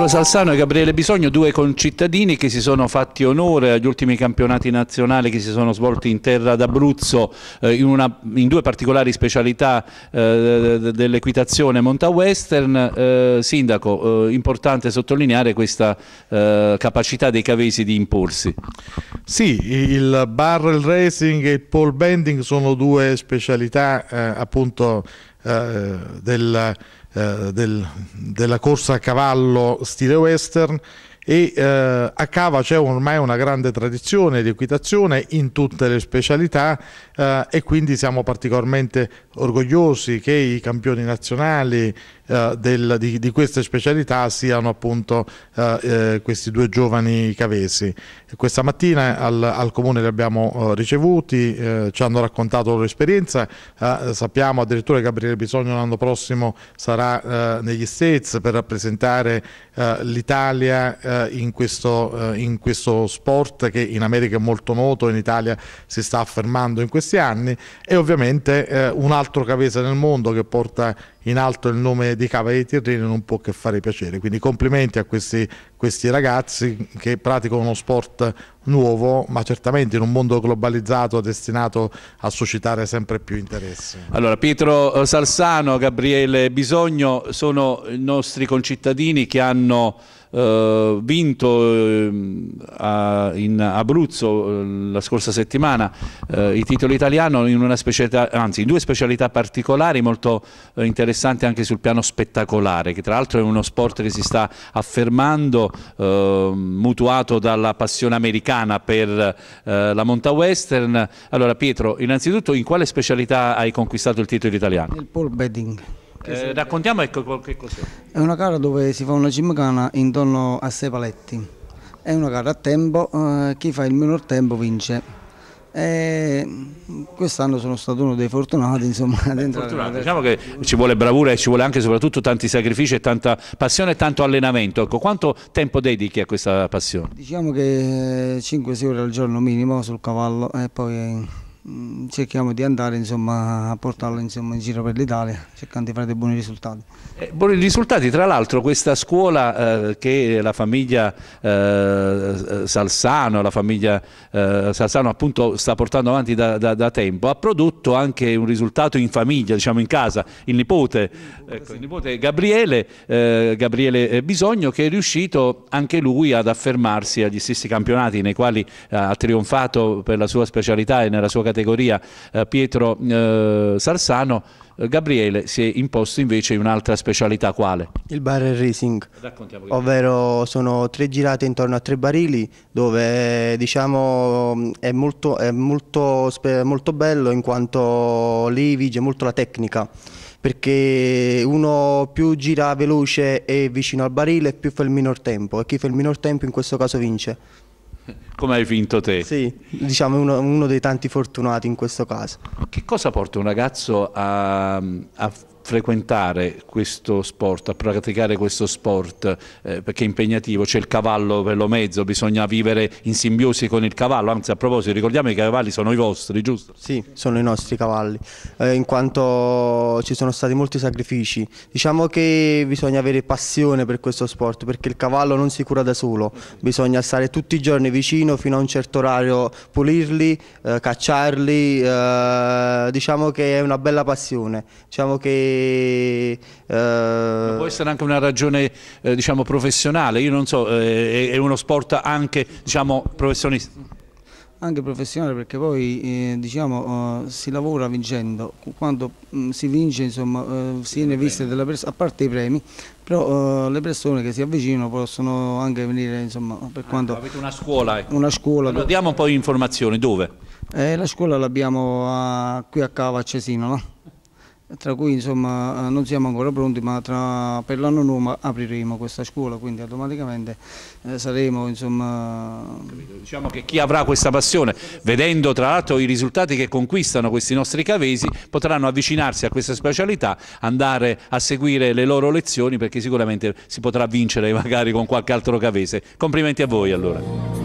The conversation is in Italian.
Pietro Salsano e Gabriele Bisogno, due concittadini che si sono fatti onore agli ultimi campionati nazionali che si sono svolti in terra d'Abruzzo eh, in, in, due particolari specialità eh, dell'equitazione monta western. Eh, sindaco, eh, importante sottolineare questa eh, capacità dei cavesi di imporsi. Sì, il barrel racing e il pole bending sono due specialità eh, appunto del eh, del, della corsa a cavallo stile western e eh, a Cava c'è ormai una grande tradizione di equitazione in tutte le specialità eh, e quindi siamo particolarmente orgogliosi che i campioni nazionali eh, del, di, di, queste specialità siano appunto eh, eh, questi due giovani cavesi. Questa mattina al, al comune li abbiamo eh, ricevuti, ci hanno raccontato la loro esperienza, sappiamo addirittura che Gabriele Bisogno l'anno prossimo sarà negli States per rappresentare l'Italia eh, in, questo, eh, in, questo, sport che in America è molto noto, in Italia si sta affermando in questi anni e ovviamente eh, un altro cavese nel mondo che porta in alto il nome di Cava dei Tirreni non può che fare piacere, quindi complimenti a questi, questi ragazzi che praticano uno sport nuovo, ma certamente in un mondo globalizzato destinato a suscitare sempre più interesse. Allora, Pietro eh, Salsano, Gabriele Bisogno sono i nostri concittadini che hanno eh, vinto eh, a, in Abruzzo eh, la scorsa settimana eh, i titoli italiano in, una specialità, anzi, in due specialità particolari molto eh, interessanti anche sul piano spettacolare, che tra l'altro è uno sport che si sta affermando, ehm, mutuato dalla passione americana per la monta western. Allora Pietro, innanzitutto in quale specialità hai conquistato il titolo italiano? Il pole bedding. Eh, raccontiamo ecco che cos'è. È una gara dove si fa una gimcana intorno a sei paletti. È una gara a tempo, eh, chi fa il minor tempo vince. Quest'anno sono stato uno dei fortunati, insomma, fortunati. Diciamo che ci vuole bravura e ci vuole anche soprattutto tanti sacrifici e tanta passione e tanto allenamento. Ecco, quanto tempo dedichi a questa passione? Diciamo che 5-6 ore al giorno minimo sul cavallo e poi Mm, cerchiamo di andare insomma, a portarlo insomma, in giro per l'Italia cercando di fare dei buoni risultati. Eh, buoni risultati, tra l'altro questa scuola eh, che la famiglia eh, Salsano, la famiglia eh, Salsano appunto sta portando avanti da, da, da, tempo, ha prodotto anche un risultato in famiglia, diciamo in casa, il nipote, ecco, il nipote Gabriele, eh, Gabriele, eh, Bisogno che è riuscito anche lui ad affermarsi agli stessi campionati nei quali ha trionfato per la sua specialità e nella sua categoria categoria eh, Pietro eh, Sarsano, eh, Gabriele si è imposto invece in un'altra specialità, quale? Il barrel racing, ovvero sono tre girate intorno a tre barili dove diciamo, è, molto, è molto, molto bello in quanto lì vige molto la tecnica perché uno più gira veloce e vicino al barile più fa il minor tempo e chi fa il minor tempo in questo caso vince. Come hai vinto te? Sì, diciamo uno, uno dei tanti fortunati in questo caso. Che cosa porta un ragazzo a, a frequentare questo sport, a praticare questo sport eh, perché è impegnativo, c'è il cavallo per lo mezzo, bisogna vivere in simbiosi con il cavallo, anzi a proposito ricordiamo che i cavalli sono i vostri, giusto? Sì, sono i nostri cavalli, eh, in quanto ci sono stati molti sacrifici, diciamo che bisogna avere passione per questo sport perché il cavallo non si cura da solo, bisogna stare tutti i giorni vicino fino a un certo orario, pulirli, eh, cacciarli, eh, diciamo che è una bella passione, diciamo che eh... Può essere anche una ragione eh, diciamo, professionale, io non so, eh, è uno sport anche diciamo, professionista? Anche professionale perché poi eh, diciamo, eh, si lavora vincendo, quando mh, mm, si vince insomma, si viene vista della a parte i premi, però uh, le persone che si avvicinano possono anche venire insomma per ah, quanto avete una scuola eh. una scuola allora, diamo un po' informazioni dove? Eh, la scuola l'abbiamo ah, qui a Cava a Cesino no? tra cui insomma eh, non siamo ancora pronti ma tra, per l'anno nuovo apriremo questa scuola quindi automaticamente eh, saremo insomma Capito. diciamo che chi avrà questa passione vedendo tra l'altro i risultati che conquistano questi nostri cavesi potranno avvicinarsi a questa specialità andare a seguire le loro lezioni perché sicuramente si potrà vincere magari con qualche altro cavese complimenti a voi allora